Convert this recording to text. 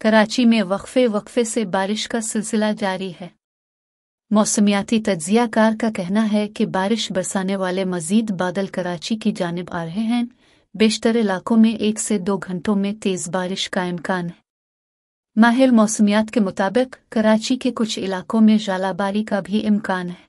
कराची में वक्फे वक्फे से बारिश का सिलसिला जारी है मौसमियाती कार का कहना है कि बारिश बरसाने वाले मजीद बादल कराची की जानब आ रहे हैं बेशतर इलाकों में एक से दो घंटों में तेज़ बारिश का इम्कान है माहिर मौसमियात के मुताबिक कराची के कुछ इलाकों में जालाबारी का भी इम्कान है